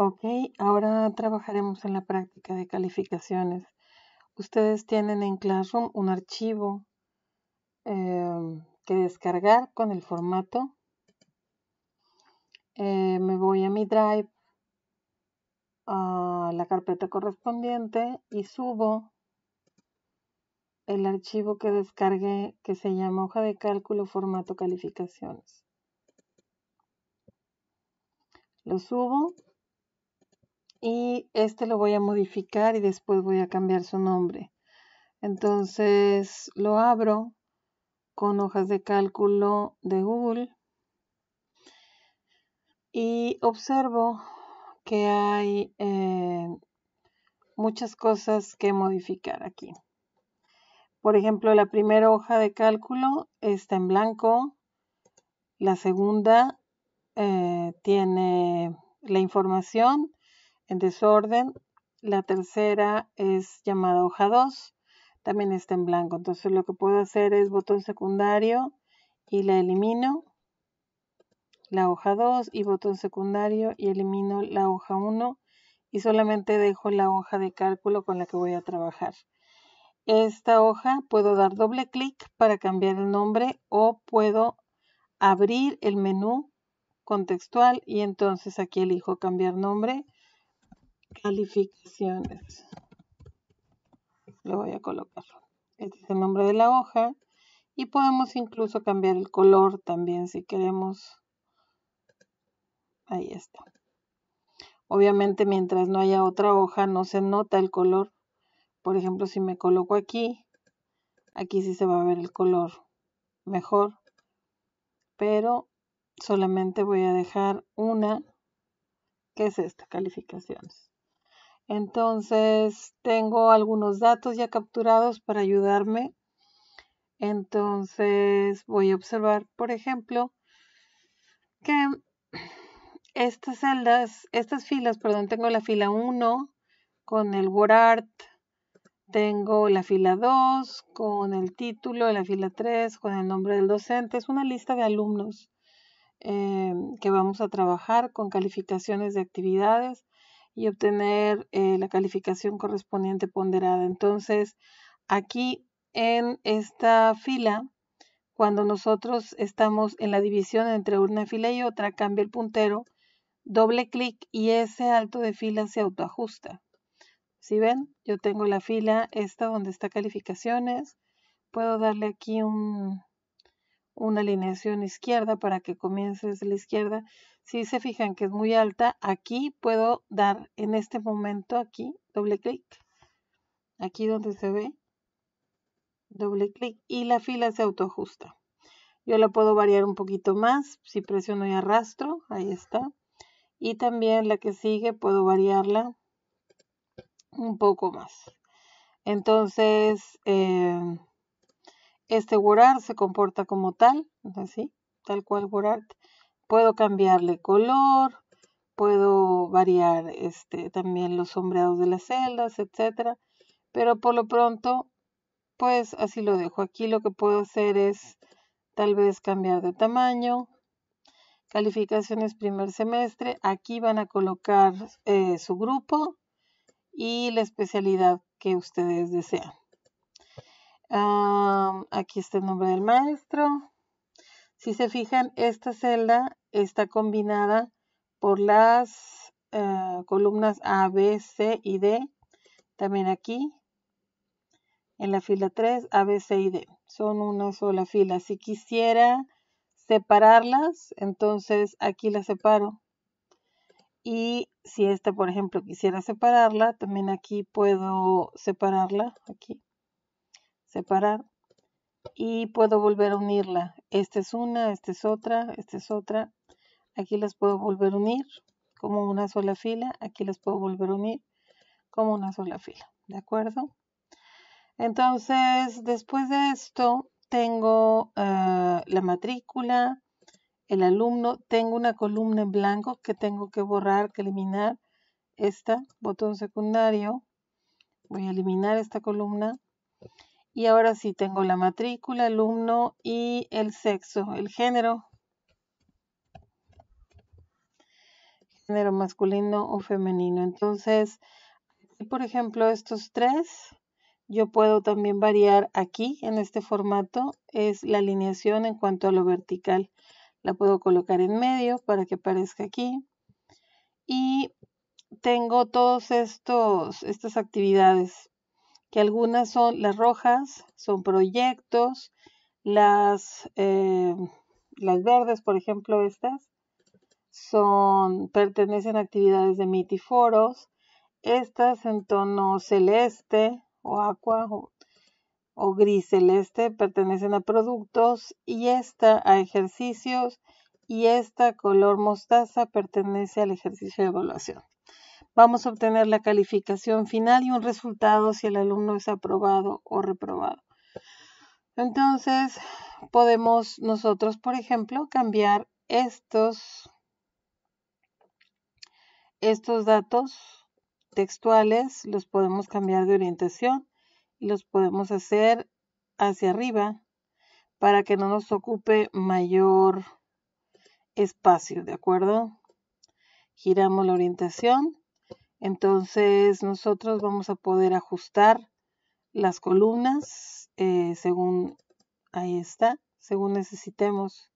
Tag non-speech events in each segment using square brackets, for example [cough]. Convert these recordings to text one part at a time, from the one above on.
Ok, ahora trabajaremos en la práctica de calificaciones. Ustedes tienen en Classroom un archivo em, que descargar con el formato. Eh, me voy a mi Drive, a la carpeta correspondiente y subo el archivo que descargué que se llama hoja de cálculo formato calificaciones. Lo subo y este lo voy a modificar y después voy a cambiar su nombre. Entonces lo abro con hojas de cálculo de Google y observo que hay eh, muchas cosas que modificar aquí. Por ejemplo, la primera hoja de cálculo está en blanco, la segunda eh, tiene la información en desorden. La tercera es llamada hoja 2, también está en blanco. Entonces lo que puedo hacer es botón secundario y la elimino, la hoja 2 y botón secundario y elimino la hoja 1 y solamente dejo la hoja de cálculo con la que voy a trabajar. Esta hoja puedo dar doble clic para cambiar el nombre o puedo abrir el menú contextual y entonces aquí elijo cambiar nombre Calificaciones. Le voy a colocar. Este es el nombre de la hoja. Y podemos incluso cambiar el color también si queremos. Ahí está. Obviamente mientras no haya otra hoja no se nota el color. Por ejemplo, si me coloco aquí, aquí sí se va a ver el color mejor. Pero solamente voy a dejar una, que es esta, calificaciones. Entonces, tengo algunos datos ya capturados para ayudarme. Entonces, voy a observar, por ejemplo, que estas celdas, estas filas, perdón, tengo la fila 1 con el WordArt, tengo la fila 2 con el título, la fila 3 con el nombre del docente. Es una lista de alumnos eh, que vamos a trabajar con calificaciones de actividades y obtener eh, la calificación correspondiente ponderada. Entonces, aquí en esta fila, cuando nosotros estamos en la división entre una fila y otra, cambia el puntero, doble clic y ese alto de fila se autoajusta. Si ven, yo tengo la fila esta donde está calificaciones. Puedo darle aquí un, una alineación izquierda para que comience desde la izquierda si se fijan que es muy alta, aquí puedo dar en este momento, aquí, doble clic, aquí donde se ve, doble clic y la fila se autoajusta. Yo la puedo variar un poquito más, si presiono y arrastro, ahí está. Y también la que sigue puedo variarla un poco más. Entonces, em, este WordArt se comporta como tal, así, tal cual WordArt. Puedo cambiarle color, puedo variar este, también los sombreados de las celdas, etcétera. Pero por lo pronto, pues así lo dejo. Aquí lo que puedo hacer es tal vez cambiar de tamaño. Calificaciones primer semestre. Aquí van a colocar eh, su grupo y la especialidad que ustedes desean. aquí está el nombre del maestro. Si se fijan, esta celda está combinada por las eh, columnas A, B, C y D. También aquí, en la fila 3, A, B, C y D. Son una sola fila. Si quisiera separarlas, entonces aquí las separo. Y si esta, por ejemplo, quisiera separarla, también aquí puedo separarla, aquí, separar y puedo volver a unirla. Esta es una, esta es otra, esta es otra. Aquí las puedo volver a unir como una sola fila. Aquí las puedo volver a unir como una sola fila. ¿De acuerdo? Entonces, después de esto, tengo ah, la matrícula, el alumno, tengo una columna en blanco que tengo que borrar, que eliminar. Esta, botón secundario, voy a eliminar esta columna. Y ahora sí tengo la matrícula, alumno y el sexo, el género. Género masculino o femenino. Entonces, por ejemplo, estos tres, yo puedo también variar aquí en este formato, es la alineación en cuanto a lo vertical. La puedo colocar en medio para que aparezca aquí. Y tengo todos estos estas actividades que algunas son las rojas, son proyectos, las, eh, las verdes, por ejemplo, estas, son, pertenecen a actividades de mitiforos, estas en tono celeste o aqua o gris celeste pertenecen a productos y esta a ejercicios y esta color mostaza pertenece al ejercicio de evaluación. Vamos a obtener la calificación final y un resultado si el alumno es aprobado o reprobado. Entonces, podemos nosotros, por ejemplo, cambiar estos, estos datos textuales, los podemos cambiar de orientación y los podemos hacer hacia arriba para que no nos ocupe mayor espacio, ¿de acuerdo? Giramos la orientación entonces nosotros vamos a poder ajustar las columnas eh, según, ahí está, según necesitemos.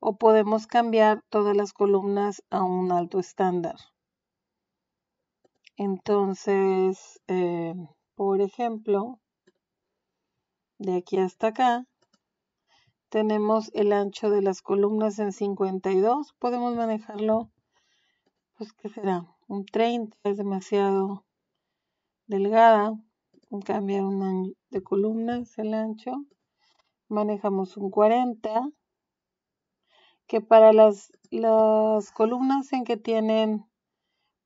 O podemos cambiar todas las columnas a un alto estándar. Entonces, eh, por ejemplo, de aquí hasta acá, tenemos el ancho de las columnas en 52. Podemos manejarlo, pues, ¿qué será? un 30 es demasiado delgada, cambiar un de columnas el ancho, manejamos un 40, que para las, las columnas en que tienen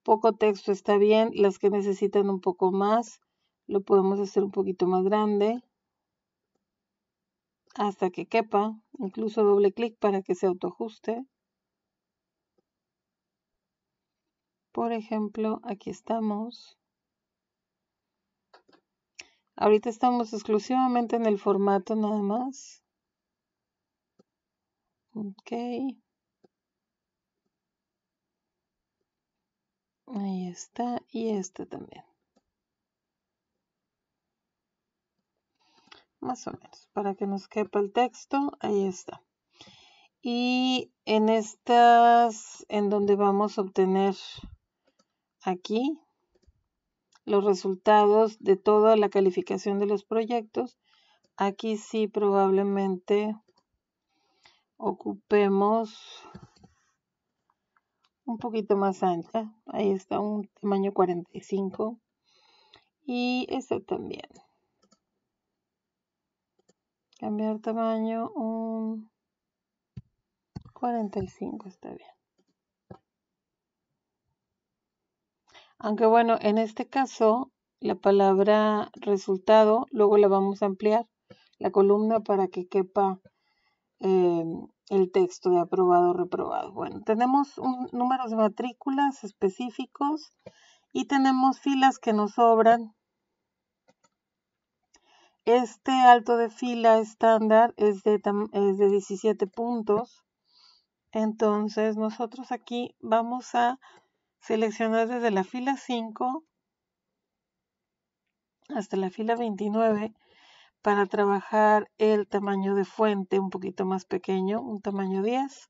poco texto está bien, las que necesitan un poco más, lo podemos hacer un poquito más grande hasta que quepa, incluso doble clic para que se autoajuste. Por ejemplo, aquí estamos. Ahorita estamos exclusivamente en el formato nada más. Ok. Ahí está. Y este también. Más o menos. Para que nos quepa el texto. Ahí está. Y en estas, en donde vamos a obtener aquí los resultados de toda la calificación de los proyectos. Aquí sí probablemente ocupemos un poquito más ancha. Ahí está un tamaño 45. Y este también. Cambiar tamaño un 45 está bien. Aunque bueno, en este caso, la palabra resultado, luego la vamos a ampliar, la columna para que quepa em, el texto de aprobado o reprobado. Bueno, tenemos un, números de matrículas específicos y tenemos filas que nos sobran. Este alto de fila estándar es de, es de 17 puntos. Entonces nosotros aquí vamos a Seleccionar desde la fila 5 hasta la fila 29 para trabajar el tamaño de fuente un poquito más pequeño, un tamaño 10.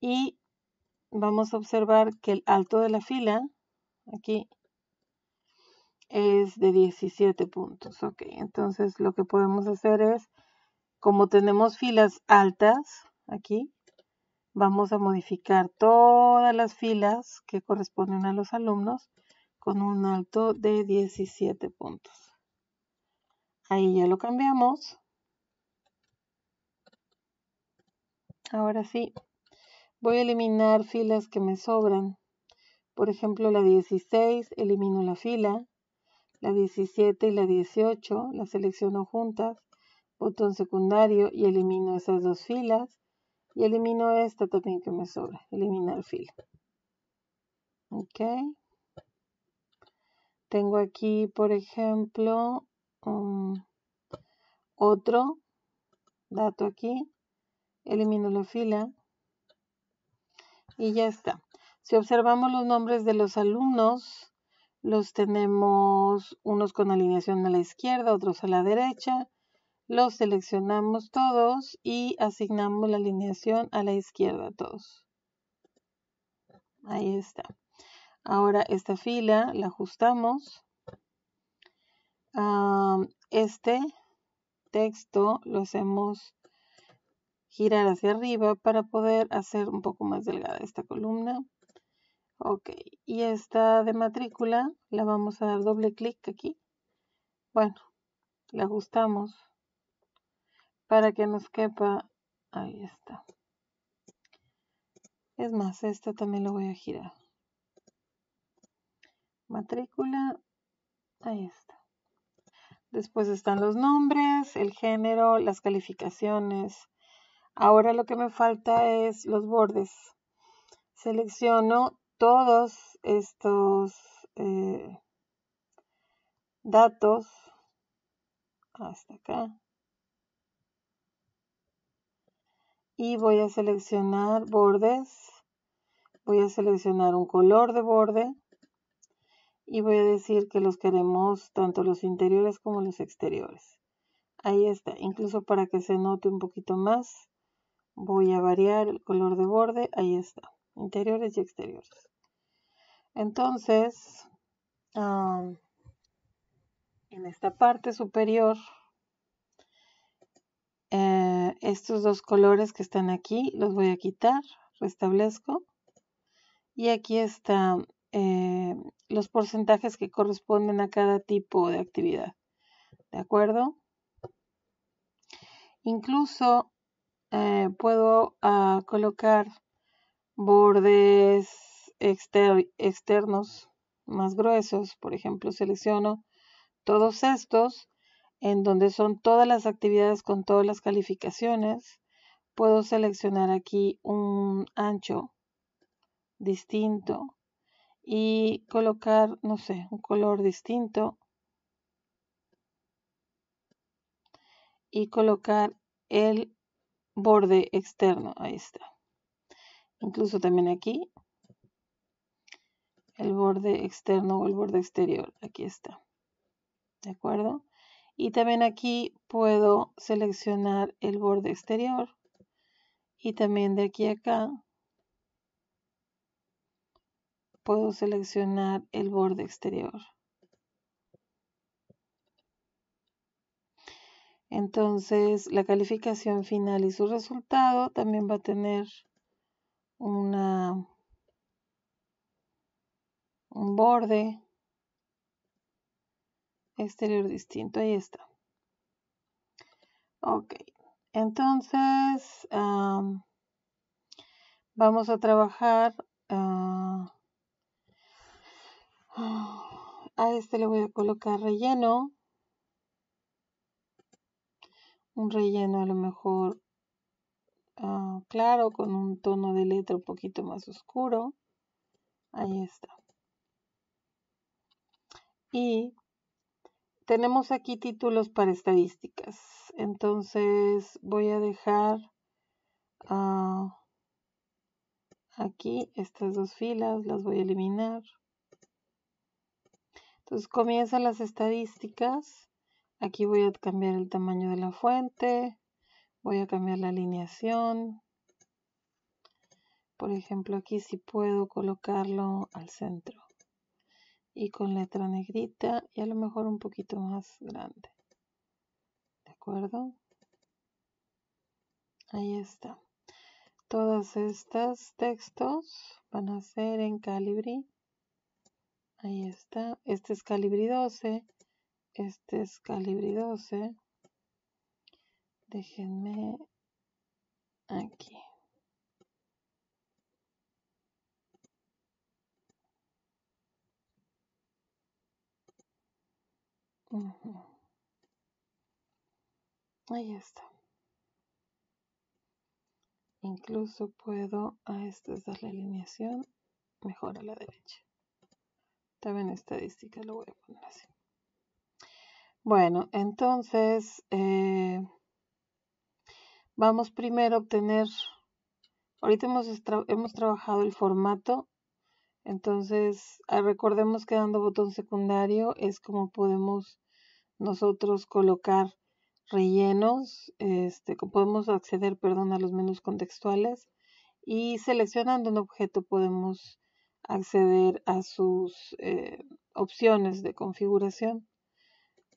Y vamos a observar que el alto de la fila, aquí, es de 17 puntos. Ok, entonces lo que podemos hacer es, como tenemos filas altas, aquí, vamos a modificar todas las filas que corresponden a los alumnos con un alto de 17 puntos. Ahí ya lo cambiamos. Ahora sí, voy a eliminar filas que me sobran. Por ejemplo, la 16, elimino la fila. La 17 y la 18 las selecciono juntas. Botón secundario y elimino esas dos filas y elimino esta también que me sobra. Elimino el filo Ok. Tengo aquí, por ejemplo, mm, otro dato aquí. Elimino la fila. Y ya está. Si observamos los nombres de los alumnos, los tenemos unos con alineación a la izquierda, otros a la derecha. Los seleccionamos todos y asignamos la alineación a la izquierda todos. Ahí está. Ahora esta fila la ajustamos. este texto lo hacemos girar hacia arriba para poder hacer un poco más delgada esta columna. Ok, y esta de matrícula la vamos a dar doble clic aquí. Bueno, la ajustamos para que nos quepa. Ahí está. Es más, esta también lo voy a girar. Matrícula. Ahí está. Después están los nombres, el género, las calificaciones. Ahora lo que me falta es los bordes. Selecciono todos estos eh, datos hasta acá y voy a seleccionar bordes. Voy a seleccionar un color de borde y voy a decir que los queremos tanto los interiores como los exteriores. Ahí está, incluso para que se note un poquito más, voy a variar el color de borde, ahí está, interiores y exteriores. Entonces, en esta parte superior eh, estos dos colores que están aquí los voy a quitar, restablezco. Y aquí están eh, los porcentajes que corresponden a cada tipo de actividad. ¿De acuerdo? Incluso eh, puedo ah, colocar bordes externos más gruesos. Por ejemplo, selecciono todos estos en donde son todas las actividades con todas las calificaciones, puedo seleccionar aquí un ancho distinto y colocar, no sé, un color distinto y colocar el borde externo. Ahí está. Incluso también aquí. El borde externo o el borde exterior. Aquí está. ¿De acuerdo? y también aquí puedo seleccionar el borde exterior y también de aquí acá puedo seleccionar el borde exterior. Entonces la calificación final y su resultado también va a tener una, un borde exterior distinto. Ahí está. Ok. Entonces, vamos a trabajar. Ah, a este le voy a colocar relleno. Un relleno a lo mejor ah, claro con un tono de letra un poquito más oscuro. Ahí está. Y tenemos aquí títulos para estadísticas. Entonces voy a dejar ah, aquí estas dos filas, las voy a eliminar. Entonces comienzan las estadísticas. Aquí voy a cambiar el tamaño de la fuente. Voy a cambiar la alineación. Por ejemplo, aquí si puedo colocarlo al centro y con letra negrita y a lo mejor un poquito más grande. ¿De acuerdo? Ahí está. Todos estos textos van a ser en Calibri. Ahí está. Este es Calibri 12. Este es Calibri 12. Déjenme aquí. Ahí está. Incluso puedo a estas la alineación mejor a la derecha. También estadística lo voy a poner así. Bueno, entonces eh, vamos primero a obtener, ahorita hemos, hemos trabajado el formato entonces, ah, recordemos que dando botón secundario es como podemos nosotros colocar rellenos, este, podemos acceder, perdón, a los menús contextuales y seleccionando un objeto podemos acceder a sus eh, opciones de configuración.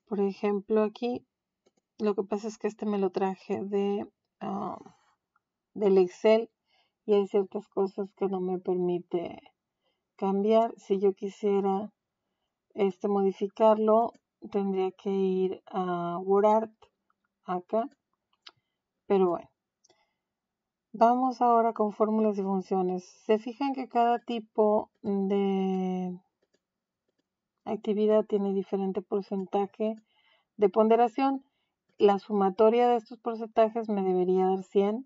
Por ejemplo, aquí lo que pasa es que este me lo traje de, ah, del Excel y hay ciertas cosas que no me permite cambiar. Si yo quisiera este, modificarlo, tendría que ir a WordArt acá. Pero bueno. Vamos ahora con fórmulas y funciones. Se fijan que cada tipo de actividad tiene diferente porcentaje de ponderación. La sumatoria de estos porcentajes me debería dar 100.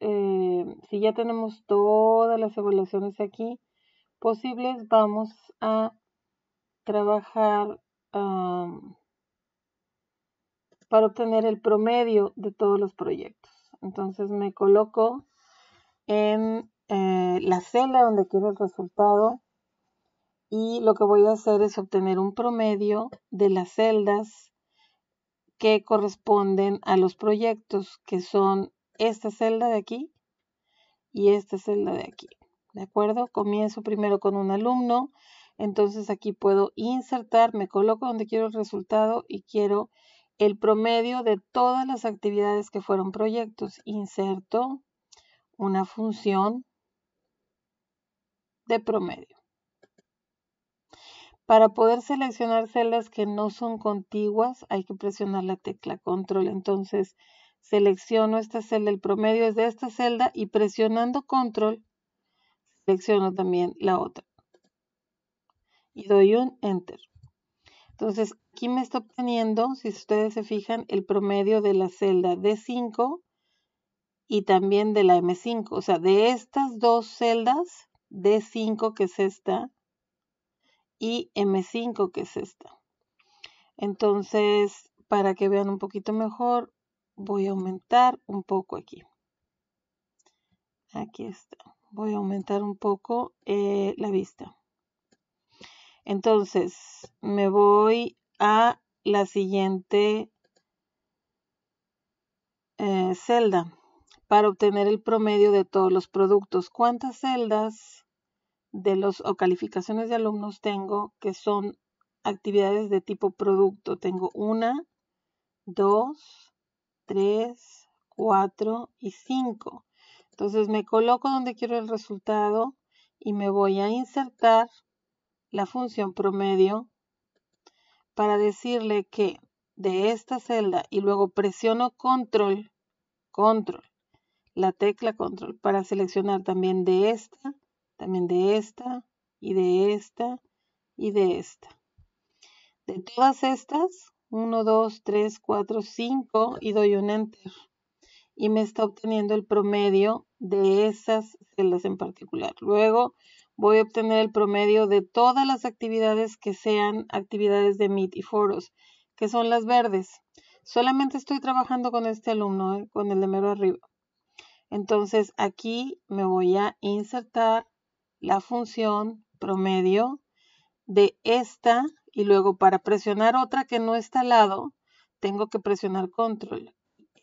Eh, si ya tenemos todas las evaluaciones aquí posibles, vamos a trabajar para obtener el promedio de todos los proyectos. Entonces me coloco en eh, la celda donde quiero el resultado y lo que voy a hacer es obtener un promedio de las celdas que corresponden a los proyectos que son esta celda de aquí y esta celda de aquí. ¿De acuerdo? Comienzo primero con un alumno. Entonces aquí puedo insertar, me coloco donde quiero el resultado y quiero el promedio de todas las actividades que fueron proyectos. Inserto una función de promedio. Para poder seleccionar celdas que no son contiguas hay que presionar la tecla control. Entonces selecciono esta celda, el promedio es de esta celda y presionando control selecciono también la otra y doy un enter. Entonces aquí me está obteniendo, si ustedes se fijan, el promedio de la celda D5 y también de la M5. O sea, de estas dos celdas, D5 que es esta y M5 que es esta. Entonces, para que vean un poquito mejor, voy a aumentar un poco aquí. Aquí está. Voy a aumentar un poco eh, la vista. Entonces, me voy a la siguiente eh, celda para obtener el promedio de todos los productos. ¿Cuántas celdas de los o calificaciones de alumnos tengo que son actividades de tipo producto? Tengo una, dos, 3, 4 y 5. Entonces me coloco donde quiero el resultado y me voy a insertar la función promedio para decirle que de esta celda y luego presiono control, control, la tecla control para seleccionar también de esta, también de esta y de esta y de esta. De todas estas 1, 2, 3, 4, 5 y doy un enter. Y me está obteniendo el promedio de esas celdas en particular. Luego voy a obtener el promedio de todas las actividades que sean actividades de Meet y foros, que son las verdes. Solamente estoy trabajando con este alumno, ¿eh? con el de mero arriba. Entonces aquí me voy a insertar la función promedio de esta y luego para presionar otra que no está al lado, tengo que presionar control.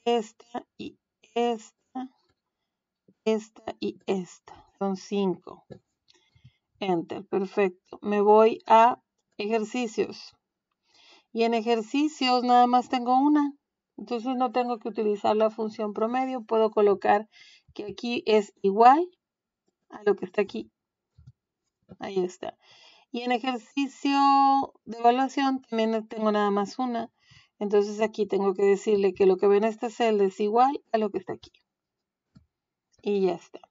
Esta y esta, esta y esta. Son cinco. Enter, perfecto. Me voy a ejercicios. Y en ejercicios nada más tengo una. Entonces no tengo que utilizar la función promedio. Puedo colocar que aquí es igual a lo que está aquí. Ahí está. Y en ejercicio de evaluación también tengo nada más una. Entonces aquí tengo que decirle que lo que ve en esta celda es igual a lo que está aquí. Y ya está.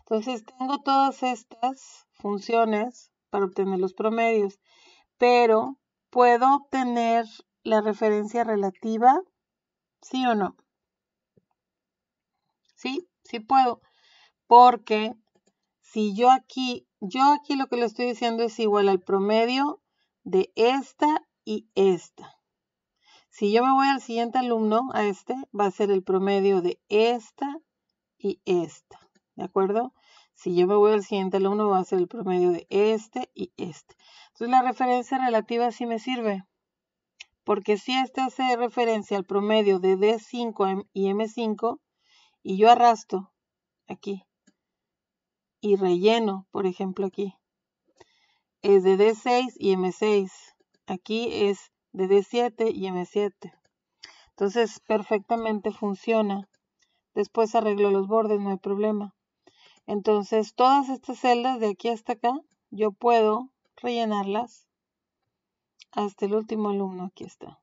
Entonces tengo todas estas funciones para obtener los promedios, pero puedo obtener la referencia relativa, ¿sí o no? Sí, sí puedo, porque si yo aquí yo aquí lo que le estoy diciendo es igual al promedio de esta y esta. Si yo me voy al siguiente alumno, a este, va a ser el promedio de esta y esta. ¿De acuerdo? Si yo me voy al siguiente alumno, va a ser el promedio de este y este. Entonces la referencia relativa sí me sirve. Porque si este hace referencia al promedio de D5 y M5, y yo arrastro aquí, y relleno, por ejemplo aquí. Es de D6 y M6. Aquí es de D7 y M7. Entonces perfectamente funciona. Después arreglo los bordes, no hay problema. Entonces todas estas celdas de aquí hasta acá, yo puedo rellenarlas hasta el último alumno. Aquí está.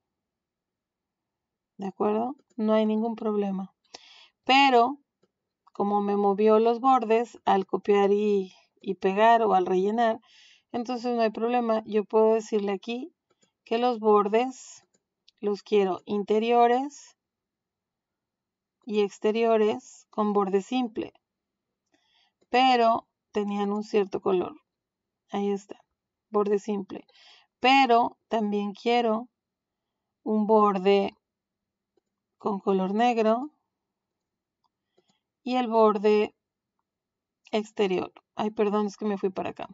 ¿De acuerdo? No hay ningún problema. Pero como me movió los bordes al copiar y, pegar o al rellenar, entonces no hay problema. Yo puedo decirle aquí que los bordes los quiero interiores y exteriores con borde simple, pero tenían un cierto color. Ahí está, borde simple. Pero también quiero un borde con color negro y el borde exterior. Ay, perdón, es que me fui para acá.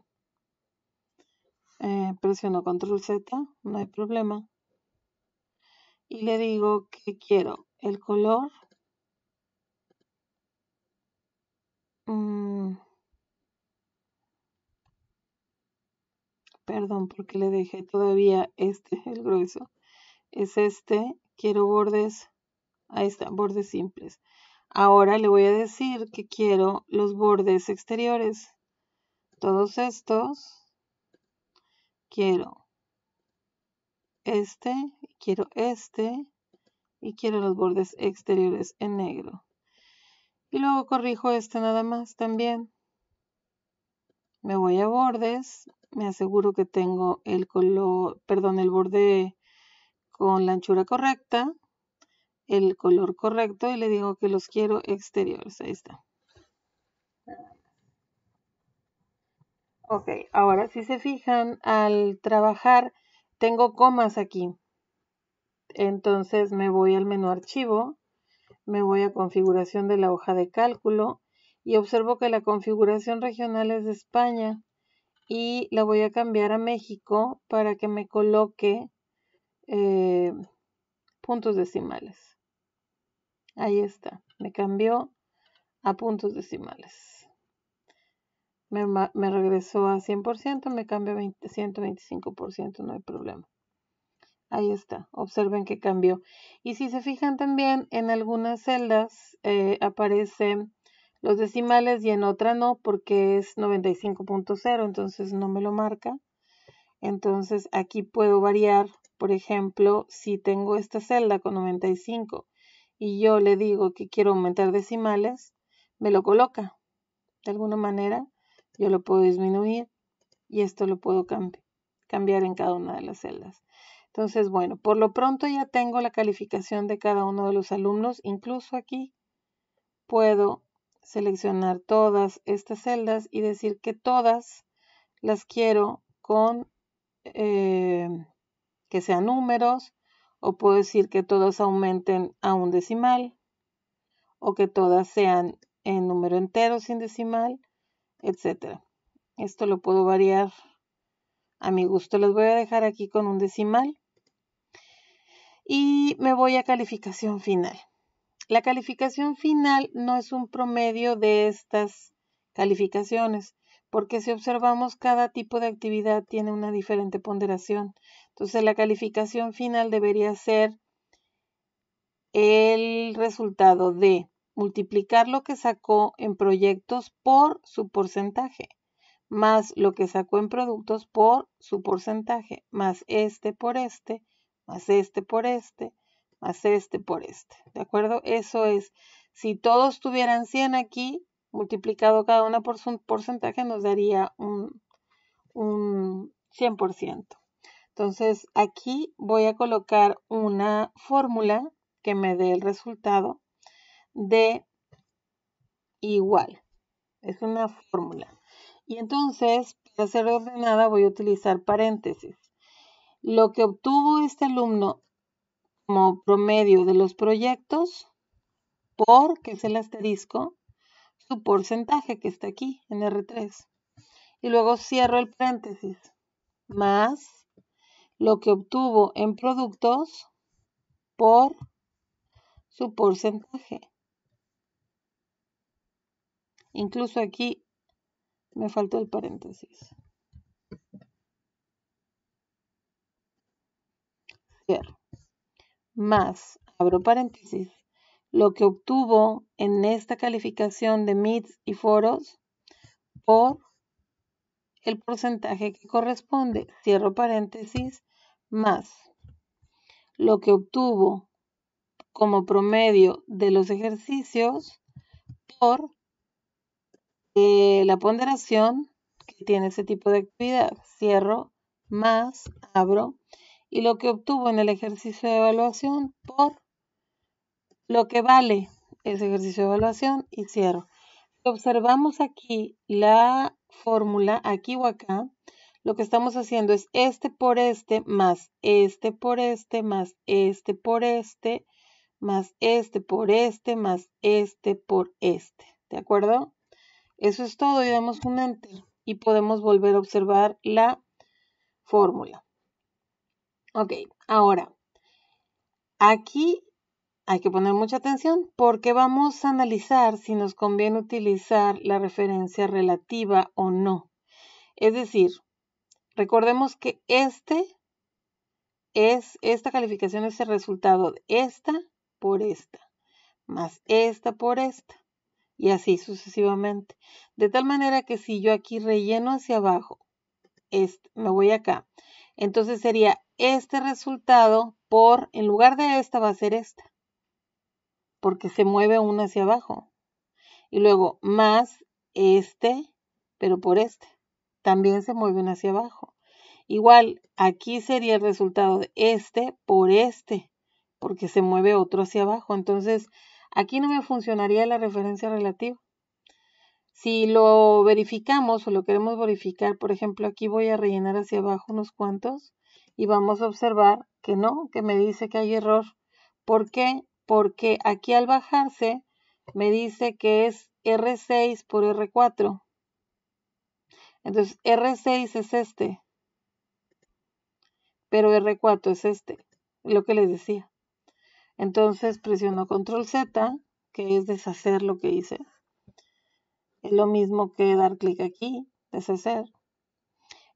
Eh, presiono control Z, no hay problema. Y le digo que quiero el color. Mm, perdón, porque le dejé todavía este, el grueso. Es este. Quiero bordes. Ahí está, bordes simples. Ahora le voy a decir que quiero los bordes exteriores. Todos estos. Quiero este, quiero este y quiero los bordes exteriores en negro. Y luego corrijo este nada más también. Me voy a bordes, me aseguro que tengo el color, perdón, el borde con la anchura correcta el color correcto y le digo que los quiero exteriores. Ahí está. Ok, ahora si se fijan, al trabajar tengo comas aquí. Entonces me voy al menú archivo, me voy a configuración de la hoja de cálculo y observo que la configuración regional es de España y la voy a cambiar a México para que me coloque eh, puntos decimales. Ahí está, me cambió a puntos decimales. Me, regresó a 100%, me cambió a 125%, no hay problema. Ahí está, observen que cambió. Y si se fijan también, en algunas celdas eh, aparecen los decimales y en otra no, porque es 95.0, entonces no me lo marca. Entonces aquí puedo variar, por ejemplo, si tengo esta celda con 95 y yo le digo que quiero aumentar decimales, me lo coloca. De alguna manera, yo lo puedo disminuir y esto lo puedo cambiar en cada una de las celdas. Entonces, bueno, por lo pronto ya tengo la calificación de cada uno de los alumnos. Incluso aquí puedo seleccionar todas estas celdas y decir que todas las quiero con eh, que sean números o puedo decir que todas aumenten a un decimal o que todas sean en número entero sin decimal, etc. Esto lo puedo variar a mi gusto. Les voy a dejar aquí con un decimal y me voy a calificación final. La calificación final no es un promedio de estas calificaciones, porque si observamos cada tipo de actividad tiene una diferente ponderación. Entonces la calificación final debería ser el resultado de multiplicar lo que sacó en proyectos por su porcentaje, más lo que sacó en productos por su porcentaje, más este por este, más este por este, más este por este. ¿De acuerdo? Eso es, si todos tuvieran 100 aquí, multiplicado cada una por su porcentaje nos daría un, un 100%. Entonces aquí voy a colocar una fórmula que me dé el resultado de igual. Es una fórmula. Y entonces, para ser ordenada, voy a utilizar paréntesis. Lo que obtuvo este alumno como promedio de los proyectos, por, que es el asterisco, su porcentaje que está aquí en R3. Y luego cierro el paréntesis, más lo que obtuvo en productos por su porcentaje. Incluso aquí me faltó el paréntesis. Cierro. Más, abro paréntesis, lo que obtuvo en esta calificación de MITs y foros por el porcentaje que corresponde, cierro paréntesis, más lo que obtuvo como promedio de los ejercicios por eh, la ponderación que tiene ese tipo de actividad, cierro más, abro, y lo que obtuvo en el ejercicio de evaluación por lo que vale es ejercicio de evaluación y cierro. Si observamos aquí la fórmula, aquí o acá, lo que estamos haciendo es este por este, más este por este, más este por este, más este por este, más este por este. ¿De acuerdo? Eso es todo y damos un enter y podemos volver a observar la fórmula. Ok, ahora, aquí hay que poner mucha atención porque vamos a analizar si nos conviene utilizar la referencia relativa o no. Es decir, recordemos que este es, esta calificación es el resultado de esta por esta, más esta por esta, y así sucesivamente. De tal manera que si yo aquí relleno hacia abajo, me voy acá, entonces sería este resultado por, en lugar de esta va a ser esta porque se mueve uno hacia abajo. Y luego más este, pero por este. También se mueve uno hacia abajo. Igual, aquí sería el resultado de este por este, porque se mueve otro hacia abajo. Entonces, aquí no me funcionaría la referencia relativa. Si lo verificamos o lo queremos verificar, por ejemplo, aquí voy a rellenar hacia abajo unos cuantos y vamos a observar que no, que me dice que hay error. ¿Por qué? porque aquí al bajarse me dice que es R6 por R4. Entonces R6 es este, pero R4 es este, lo que les decía. Entonces presiono control Z, que es deshacer lo que hice. Es lo mismo que dar clic aquí, deshacer.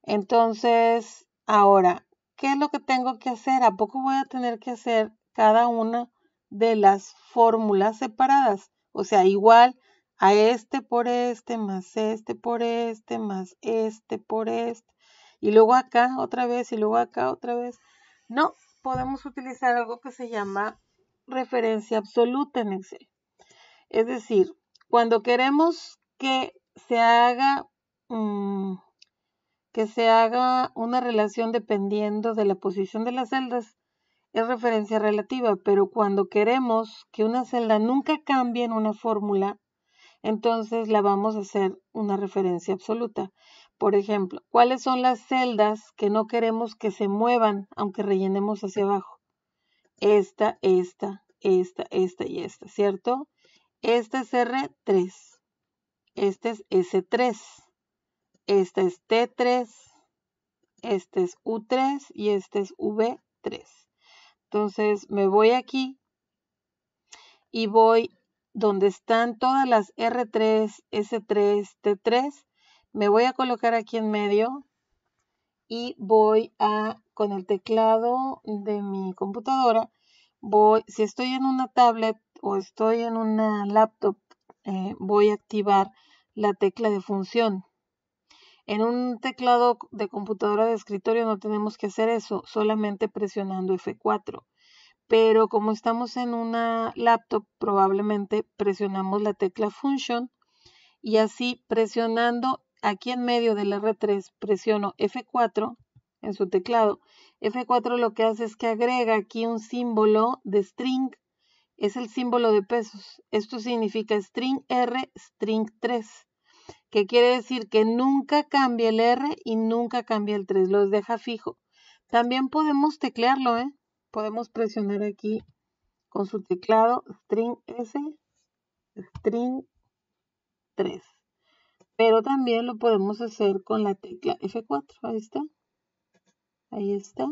Entonces, ahora, ¿qué es lo que tengo que hacer? ¿A poco voy a tener que hacer cada una de las fórmulas separadas. O sea, igual a este por este, más este por este, más este por este. Y luego acá otra vez, y luego acá otra vez. No, podemos utilizar algo que se llama referencia absoluta en Excel. Es decir, cuando queremos que se haga mm, que se haga una relación dependiendo de la posición de las celdas, es referencia relativa, pero cuando queremos que una celda nunca cambie en una fórmula, entonces la vamos a hacer una referencia absoluta. Por ejemplo, ¿cuáles son las celdas que no queremos que se muevan aunque rellenemos hacia abajo? Esta, esta, esta, esta y esta, ¿cierto? Esta es R3. esta es S3. Esta es T3. esta es U3 y esta es V3. Entonces me voy aquí y voy donde están todas las R3, S3, T3. Me voy a colocar aquí en medio y voy a, con el teclado de mi computadora, voy, si estoy en una tablet o estoy en una laptop, eh, voy a activar la tecla de función. En un teclado de computadora de escritorio no tenemos que hacer eso, solamente presionando F4. Pero como estamos en una laptop, probablemente presionamos la tecla Function y así presionando aquí en medio del R3 presiono F4 en su teclado. F4 lo que hace es que agrega aquí un símbolo de string, es el símbolo de pesos. Esto significa string R, string 3 que quiere decir que nunca cambia el R y nunca cambia el 3, los deja fijo. También podemos teclearlo, ¿eh? Podemos presionar aquí con su teclado string S, string 3. Pero también lo podemos hacer con la tecla F4, ahí está. Ahí está.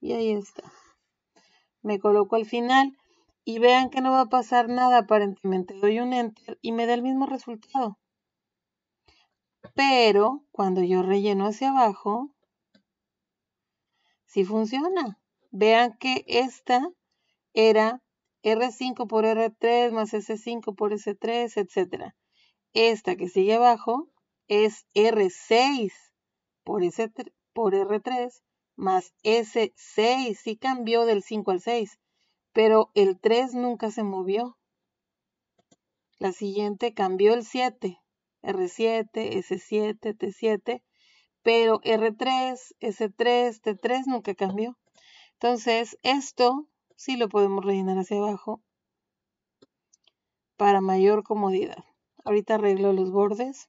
Y ahí está. Me coloco al final y vean que no va a pasar nada aparentemente. Doy un enter y me da el mismo resultado. Pero cuando yo relleno hacia abajo, sí funciona. Vean que esta era R5 por R3 más S5 por S3, etc. Esta que sigue abajo es R6 por, por R3 más S6. Sí cambió del 5 al 6 pero el 3 nunca se movió. La siguiente cambió el 7, R7, S7, T7, pero R3, S3, T3 nunca cambió. Entonces, esto sí lo podemos rellenar hacia abajo para mayor comodidad. Ahorita arreglo los bordes.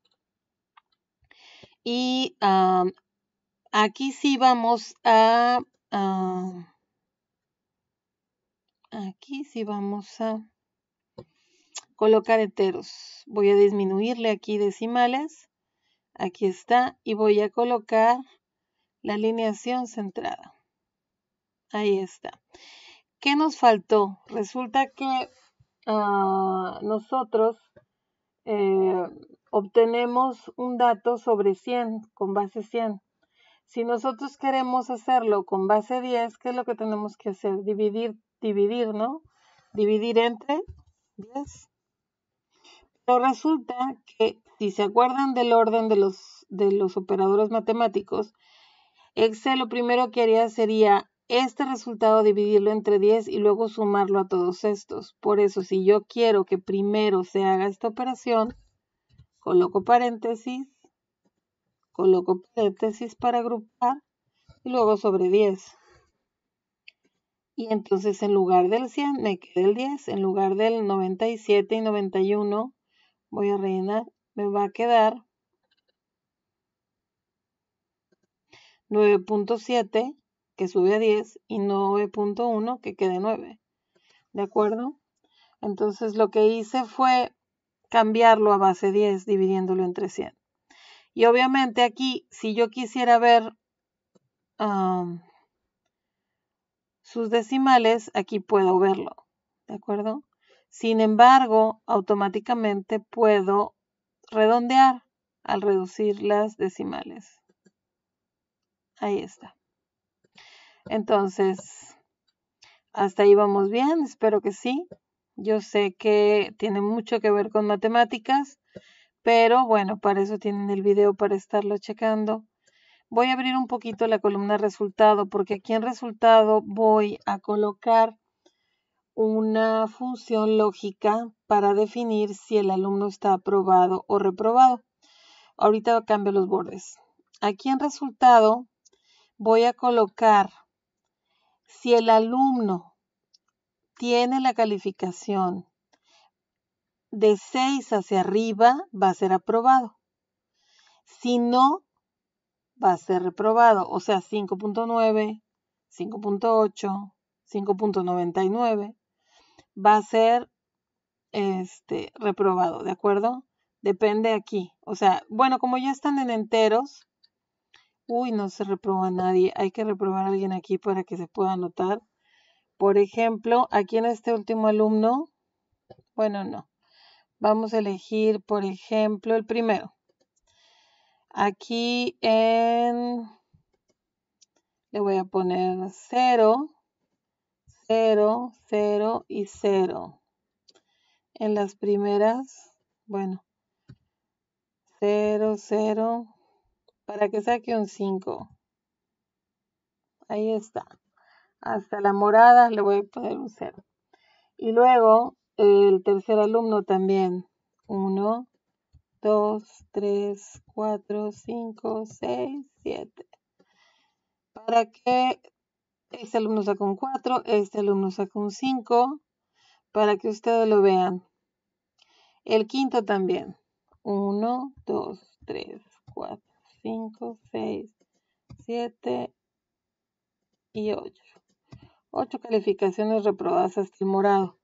Y aquí sí vamos a... Aquí sí vamos a colocar enteros. Voy a disminuirle aquí decimales. Aquí está. Y voy a colocar la alineación centrada. Ahí está. ¿Qué nos faltó? Resulta que ah, nosotros eh, obtenemos un dato sobre 100, con base 100. Si nosotros queremos hacerlo con base 10, ¿qué es lo que tenemos que hacer? Dividir dividir, ¿no? Dividir entre 10. Pero resulta que, si se acuerdan del orden de los, de los operadores matemáticos, Excel lo primero que haría sería este resultado dividirlo entre 10 y luego sumarlo a todos estos. Por eso, si yo quiero que primero se haga esta operación, coloco paréntesis, coloco paréntesis para agrupar y luego sobre 10. Y entonces en lugar del 100 me queda el 10, en lugar del 97 y 91 voy a rellenar, me va a quedar 9.7 que sube a 10 y 9.1 que quede 9. ¿De acuerdo? Entonces lo que hice fue cambiarlo a base 10 dividiéndolo entre 100. Y obviamente aquí, si yo quisiera ver sus decimales, aquí puedo verlo, ¿de acuerdo? Sin embargo, automáticamente puedo redondear al reducir las decimales. Ahí está. Entonces, hasta ahí vamos bien, espero que sí. Yo sé que tiene mucho que ver con matemáticas, pero bueno, para eso tienen el video para estarlo checando voy a abrir un poquito la columna resultado porque aquí en resultado voy a colocar una función lógica para definir si el alumno está aprobado o reprobado. Ahorita cambio los bordes. Aquí en resultado voy a colocar si el alumno tiene la calificación de 6 hacia arriba, va a ser aprobado. Si no, va a ser reprobado, o sea, 5.9, 5.8, 5.99 va a ser este reprobado, ¿de acuerdo? Depende aquí. O sea, bueno, como ya están en enteros, uy, no se reproba nadie, hay que reprobar a alguien aquí para que se pueda anotar. Por ejemplo, aquí en este último alumno, bueno, no. Vamos a elegir, por ejemplo, el primero. Aquí en, le voy a poner 0, 0, 0 y 0. En las primeras, bueno, 0, 0, para que saque un 5. Ahí está. Hasta la morada le voy a poner un 0. Y luego el tercer alumno también. 1, 2, 3, 4, 5, 6, 7. Para que este alumno saque un 4, este alumno saque un 5, para que ustedes lo vean. El quinto también. 1, 2, 3, 4, 5, 6, 7 y 8. 8 calificaciones reprobadas hasta el morado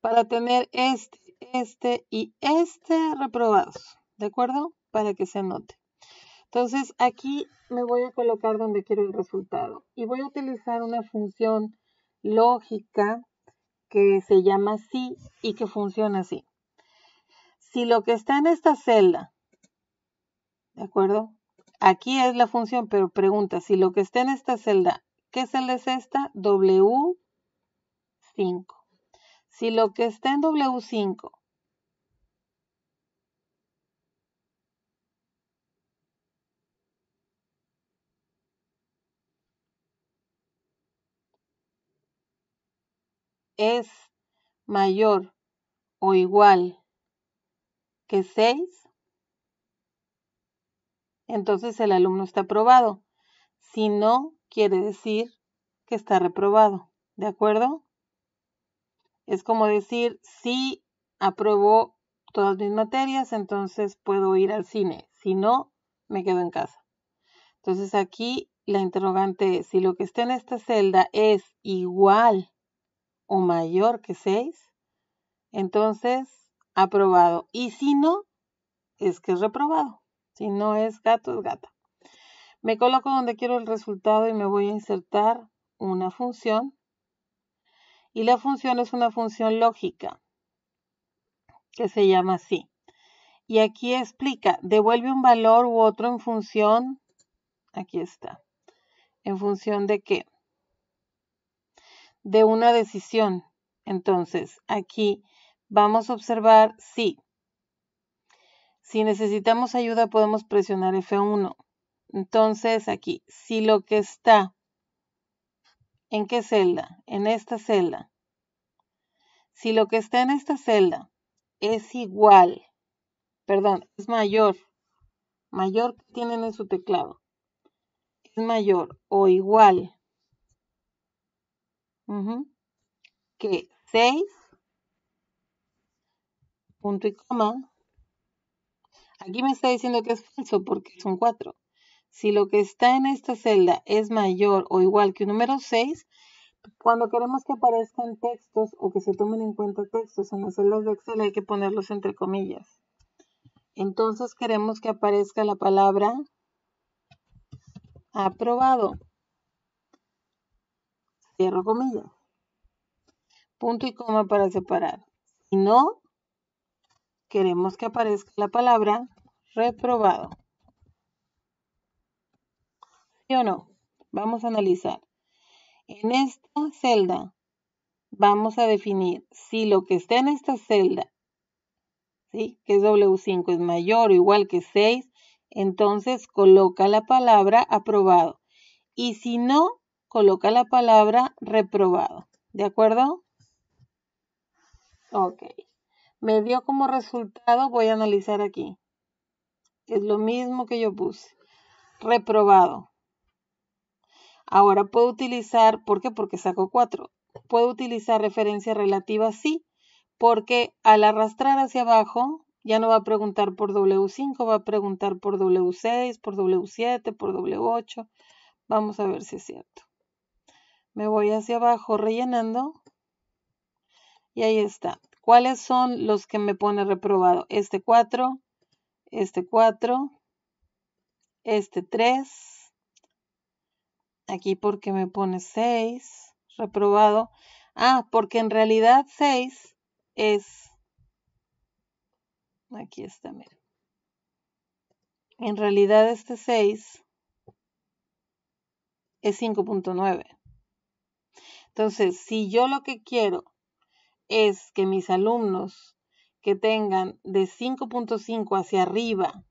para tener este, este y este reprobados, ¿de acuerdo? Para que se note. Entonces aquí me voy a colocar donde quiero el resultado y voy a utilizar una función lógica que se llama sí y que funciona así. Si lo que está en esta celda, ¿de acuerdo? Aquí es la función, pero pregunta, si lo que está en esta celda, ¿qué celda es esta? W5. Si lo que está en W5 es mayor o igual que 6, entonces el alumno está aprobado. Si no, quiere decir que está reprobado. ¿De acuerdo? Es como decir, si apruebo todas mis materias, entonces puedo ir al cine. Si no, me quedo en casa. Entonces aquí la interrogante es, si lo que está en esta celda es igual o mayor que 6, entonces aprobado. Y si no, es que es reprobado. Si no es gato, es gata. Me coloco donde quiero el resultado y me voy a insertar una función y la función es una función lógica que se llama así. Y aquí explica, devuelve un valor u otro en función, aquí está, en función de qué? De una decisión. Entonces, aquí vamos a observar si, si necesitamos ayuda podemos presionar F1. Entonces, aquí, si lo que está ¿En qué celda? En esta celda. Si lo que está en esta celda es igual, perdón, es mayor, mayor que tienen en su teclado, es mayor o igual que 6, punto y coma. Aquí me está diciendo que es falso porque es un 4. Si lo que está en esta celda es mayor o igual que un número 6, cuando queremos que aparezcan textos o que se tomen en cuenta textos en las celdas de Excel hay que ponerlos entre comillas. Entonces queremos que aparezca la palabra aprobado. Cierro comillas. Punto y coma para separar. Si no, queremos que aparezca la palabra reprobado. ¿Sí o no? Vamos a analizar. En esta celda vamos a definir si lo que está en esta celda, que es W5, es mayor o igual que 6, entonces coloca la palabra aprobado. Y si no, coloca la palabra reprobado. ¿De acuerdo? Ok. Me dio como resultado, voy a analizar aquí. Es lo mismo que yo puse. Reprobado. Ahora puedo utilizar, ¿por qué? Porque saco 4. Puedo utilizar referencia relativa, sí, porque al arrastrar hacia abajo ya no va a preguntar por W5, va a preguntar por W6, por W7, por W8. Vamos a ver si es cierto. Me voy hacia abajo rellenando y ahí está. ¿Cuáles son los que me pone reprobado? Este 4, este 4, este 3, Aquí porque me pone 6, reprobado. Ah, porque en realidad 6 es... Aquí está, miren. En realidad este 6 es 5.9. Entonces, si yo lo que quiero es que mis alumnos que tengan de 5.5 hacia arriba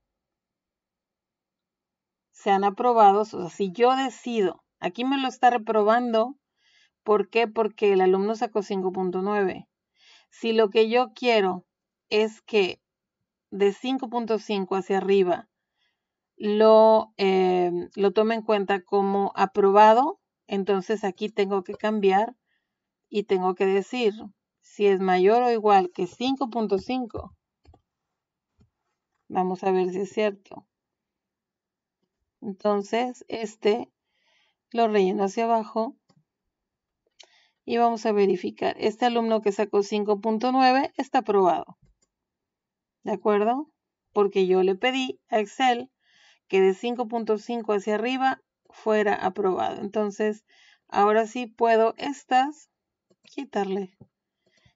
sean aprobados, o sea, si yo decido Aquí me lo está reprobando. ¿Por qué? Porque el alumno sacó 5.9. Si lo que yo quiero es que de 5.5 hacia arriba lo, em, lo tome en cuenta como aprobado, entonces aquí tengo que cambiar y tengo que decir si es mayor o igual que 5.5. Vamos a ver si es cierto. Entonces, este lo relleno hacia abajo y vamos a verificar. Este alumno que sacó 5.9 está aprobado. ¿De acuerdo? Porque yo le pedí a Excel que de 5.5 hacia arriba fuera aprobado. Entonces, ahora sí puedo estas quitarle.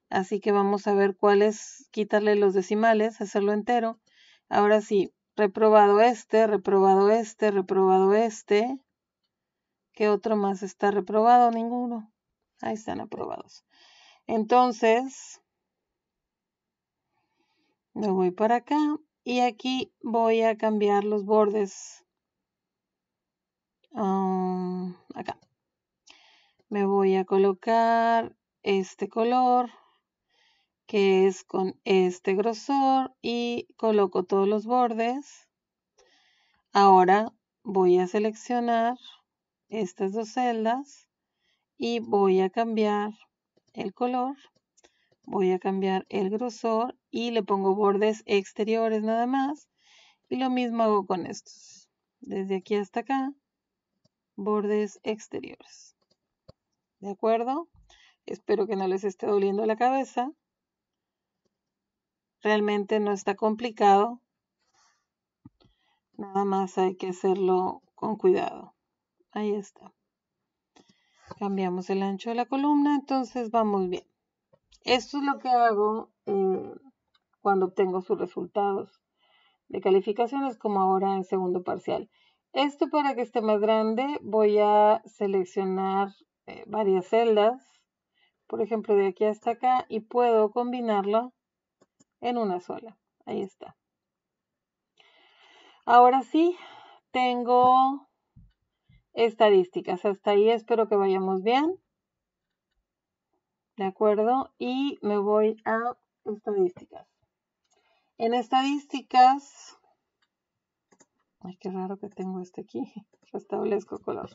Así que vamos a ver cuál es quitarle los decimales, hacerlo entero. Ahora sí, reprobado este, reprobado este, reprobado este, ¿Qué otro más está reprobado? Ninguno. Ahí están aprobados. Entonces, me voy para acá y aquí voy a cambiar los bordes. Ah, acá. Me voy a colocar este color que es con este grosor y coloco todos los bordes. Ahora voy a seleccionar estas dos celdas y voy a cambiar el color, voy a cambiar el grosor y le pongo bordes exteriores nada más. Y lo mismo hago con estos. Desde aquí hasta acá, bordes exteriores. ¿De acuerdo? Espero que no les esté doliendo la cabeza. Realmente no está complicado. Nada más hay que hacerlo con cuidado. Ahí está. Cambiamos el ancho de la columna, entonces vamos bien. Esto es lo que hago eh, cuando obtengo sus resultados de calificaciones, como ahora en segundo parcial. Esto para que esté más grande, voy a seleccionar eh, varias celdas, por ejemplo, de aquí hasta acá, y puedo combinarlo en una sola. Ahí está. Ahora sí, tengo estadísticas. Hasta ahí espero que vayamos bien. ¿De acuerdo? Y me voy a estadísticas. En estadísticas... Ay, qué raro que tengo este aquí. Restablezco [laughs] color.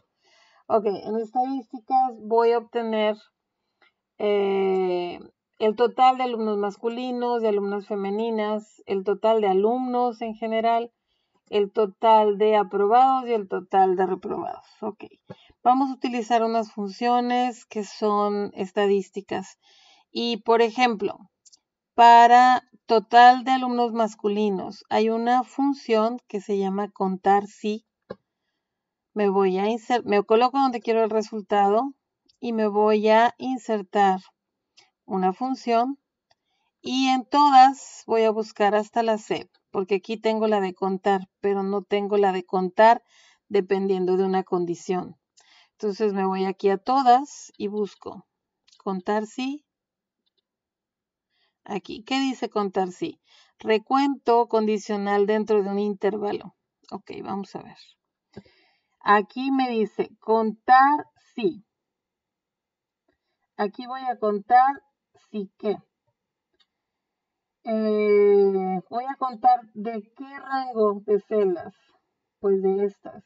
Ok, en estadísticas voy a obtener eh, el total de alumnos masculinos, de alumnas femeninas, el total de alumnos en general, el total de aprobados y el total de reprobados. Ok. Vamos a utilizar unas funciones que son estadísticas. Y por ejemplo, para total de alumnos masculinos hay una función que se llama contar sí. Me voy a insertar, me coloco donde quiero el resultado y me voy a insertar una función y en todas voy a buscar hasta la C porque aquí tengo la de contar, pero no tengo la de contar dependiendo de una condición. Entonces me voy aquí a todas y busco contar sí. Aquí, ¿qué dice contar sí? Recuento condicional dentro de un intervalo. Ok, vamos a ver. Aquí me dice contar sí. Aquí voy a contar sí que. Eh, voy a contar de qué rango de celdas. Pues de estas.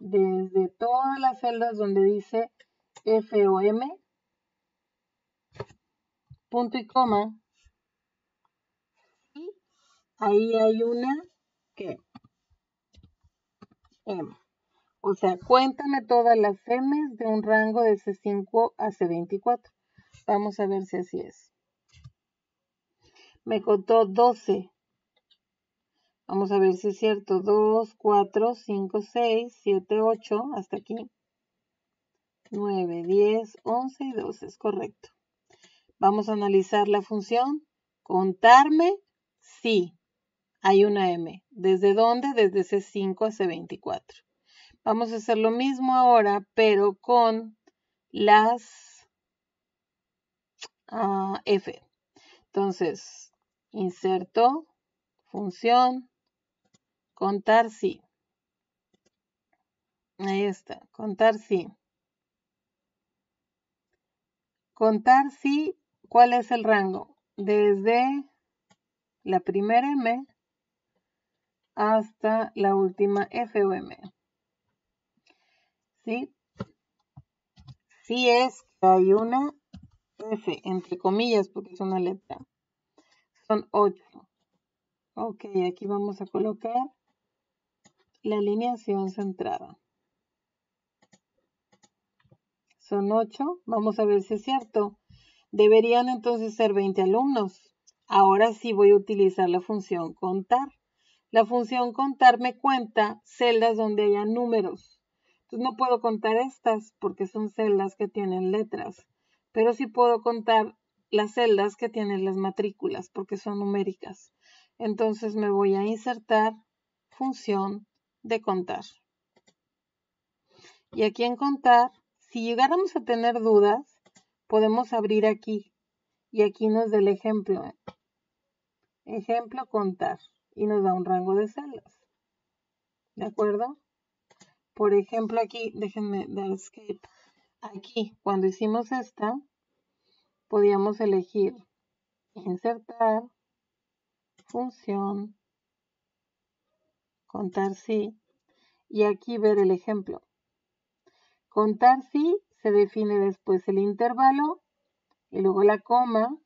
Desde todas las celdas donde dice FOM, punto y coma. Y ahí hay una que M. O sea, cuéntame todas las M de un rango de C5 a C24. Vamos a ver si así es me contó 12. Vamos a ver si es cierto. 2, 4, 5, 6, 7, 8, hasta aquí. 9, 10, 11 y 12, es correcto. Vamos a analizar la función. Contarme, sí, hay una M. ¿Desde dónde? Desde C5 a C24. Vamos a hacer lo mismo ahora, pero con las ah, F. Entonces, Inserto, función, contar sí. Ahí está, contar sí. Contar sí, ¿cuál es el rango? Desde la primera M hasta la última M. ¿Sí? Si sí es que hay una F, entre comillas, porque es una letra son 8. Ok, aquí vamos a colocar la alineación centrada. Son 8. Vamos a ver si es cierto. Deberían entonces ser 20 alumnos. Ahora sí voy a utilizar la función contar. La función contar me cuenta celdas donde haya números. Entonces no puedo contar estas porque son celdas que tienen letras. Pero sí puedo contar las celdas que tienen las matrículas porque son numéricas. Entonces me voy a insertar función de contar. Y aquí en contar, si llegáramos a tener dudas, podemos abrir aquí. Y aquí nos da el ejemplo. ¿eh? Ejemplo contar. Y nos da un rango de celdas. ¿De acuerdo? Por ejemplo, aquí, déjenme dar escape. Aquí, cuando hicimos esta, podíamos elegir insertar, función, contar sí, y aquí ver el ejemplo. Contar sí se define después el intervalo, y luego la coma,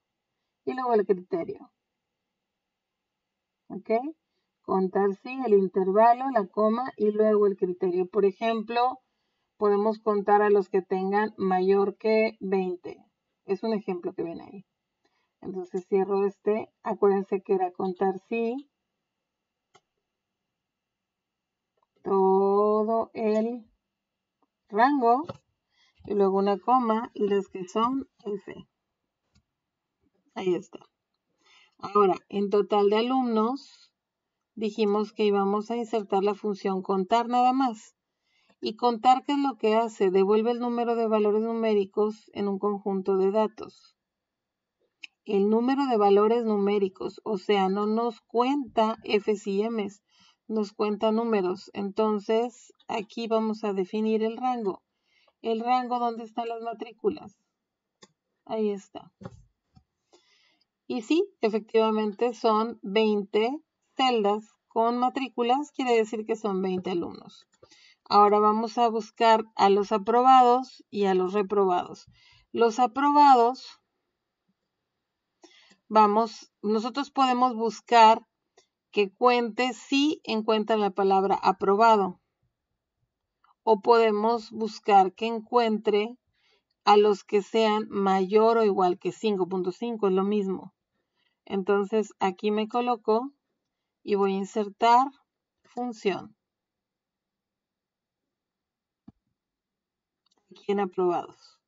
y luego el criterio. ¿Ok? Contar sí, el intervalo, la coma y luego el criterio. Por ejemplo, podemos contar a los que tengan mayor que 20. Es un ejemplo que ven ahí. Entonces cierro este. Acuérdense que era contar sí. Todo el rango. Y luego una coma. Y las que son F. Ahí está. Ahora, en total de alumnos, dijimos que íbamos a insertar la función contar nada más y contar qué es lo que hace, devuelve el número de valores numéricos en un conjunto de datos. El número de valores numéricos, o sea, no nos cuenta Fs y Ms, nos cuenta números. Entonces, aquí vamos a definir el rango. El rango dónde están las matrículas. Ahí está. Y sí, efectivamente son 20 celdas con matrículas, quiere decir que son 20 alumnos. Ahora vamos a buscar a los aprobados y a los reprobados. Los aprobados, vamos, nosotros podemos buscar que cuente si encuentran la palabra aprobado. O podemos buscar que encuentre a los que sean mayor o igual que 5.5, es lo mismo. Entonces aquí me coloco y voy a insertar función. Bien, aprobados.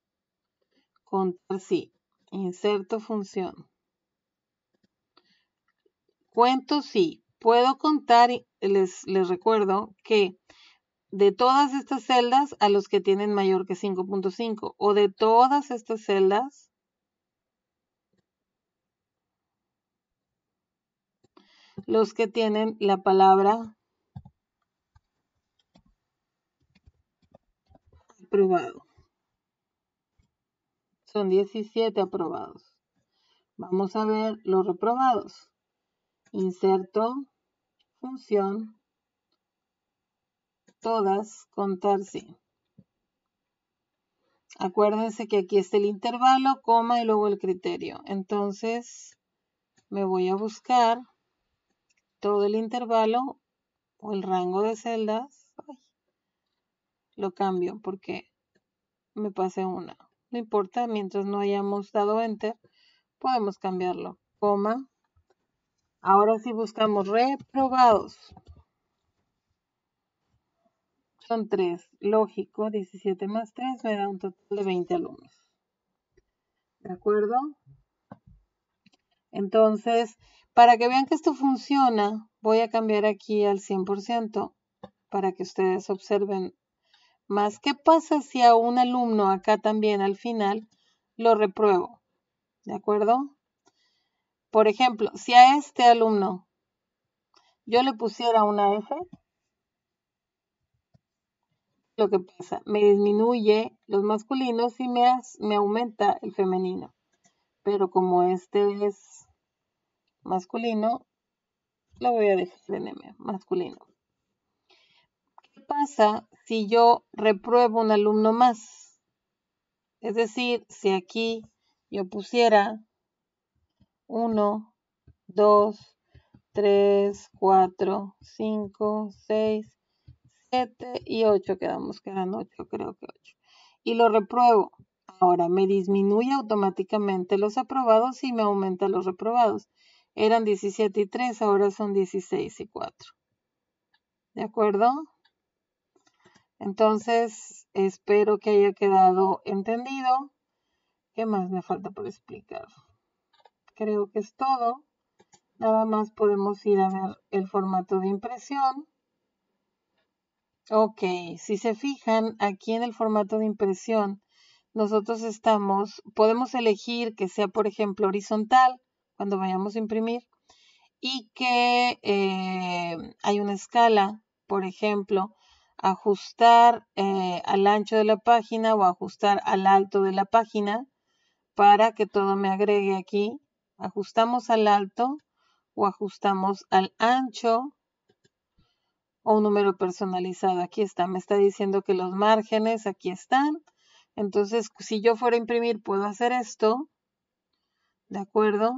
Contar sí. Inserto función. Cuento sí. Puedo contar, les, les recuerdo que de todas estas celdas a los que tienen mayor que 5.5 o de todas estas celdas los que tienen la palabra aprobado. Son 17 aprobados. Vamos a ver los reprobados. Inserto, función, todas, contar sí. Acuérdense que aquí está el intervalo, coma y luego el criterio. Entonces, me voy a buscar todo el intervalo o el rango de celdas. lo cambio porque me pasé una. No importa, mientras no hayamos dado enter, podemos cambiarlo. Coma. Ahora sí buscamos reprobados. Son tres Lógico, 17 más 3 me da un total de 20 alumnos. ¿De acuerdo? Entonces, para que vean que esto funciona, voy a cambiar aquí al 100% para que ustedes observen más qué pasa si a un alumno acá también al final lo repruebo. ¿De acuerdo? Por ejemplo, si a este alumno yo le pusiera una F, lo que pasa, me disminuye los masculinos y me, me aumenta el femenino. Pero como este es masculino, lo voy a dejar en M, masculino. ¿Qué pasa si yo repruebo un alumno más. Es decir, si aquí yo pusiera 1, 2, 3, 4, 5, 6, 7 y 8, quedamos que eran 8, creo que 8. Y lo repruebo. Ahora me disminuye automáticamente los aprobados y me aumenta los reprobados. Eran 17 y 3, ahora son 16 y 4. ¿De acuerdo? Entonces, espero que haya quedado entendido. ¿Qué más me falta por explicar? Creo que es todo. Nada más podemos ir a ver el formato de impresión. Ok, si se fijan, aquí en el formato de impresión, nosotros estamos, podemos elegir que sea, por ejemplo, horizontal cuando vayamos a imprimir y que eh, hay una escala, por ejemplo, ajustar eh, al ancho de la página o ajustar al alto de la página para que todo me agregue aquí. Ajustamos al alto o ajustamos al ancho o un número personalizado. Aquí está, me está diciendo que los márgenes aquí están. Entonces, si yo fuera a imprimir, puedo hacer esto. ¿De acuerdo?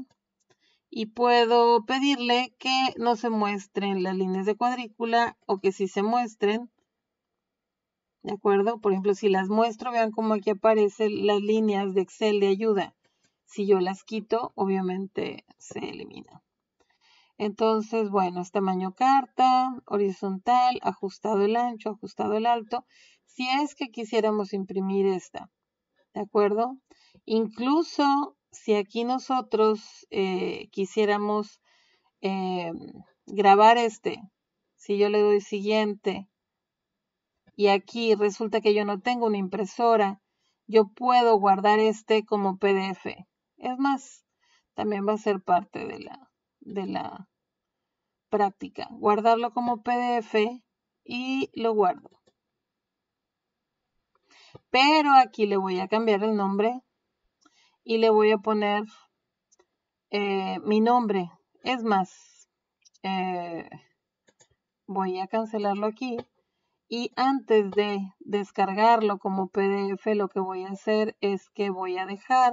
y puedo pedirle que no se muestren las líneas de cuadrícula o que si se muestren ¿de acuerdo? Por ejemplo, si las muestro, vean cómo aquí aparecen las líneas de Excel de ayuda. Si yo las quito, obviamente se elimina. Entonces, bueno, es tamaño carta, horizontal, ajustado el ancho, ajustado el alto. Si es que quisiéramos imprimir esta, ¿de acuerdo? Incluso si aquí nosotros eh, quisiéramos eh, grabar este, si yo le doy siguiente, y aquí resulta que yo no tengo una impresora, yo puedo guardar este como PDF. Es más, también va a ser parte de la, de la práctica, guardarlo como PDF y lo guardo. Pero aquí le voy a cambiar el nombre y le voy a poner eh, mi nombre. Es más, eh, voy a cancelarlo aquí y antes de descargarlo como PDF, lo que voy a hacer es que voy a dejar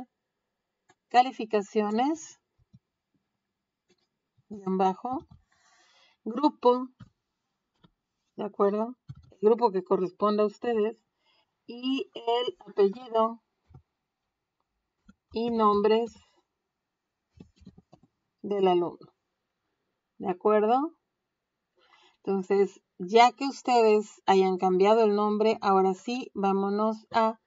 calificaciones, bajo, grupo, ¿de acuerdo? El grupo que corresponda a ustedes y el apellido y nombres del alumno, ¿de acuerdo? Entonces, ya que ustedes hayan cambiado el nombre, ahora sí, vámonos a...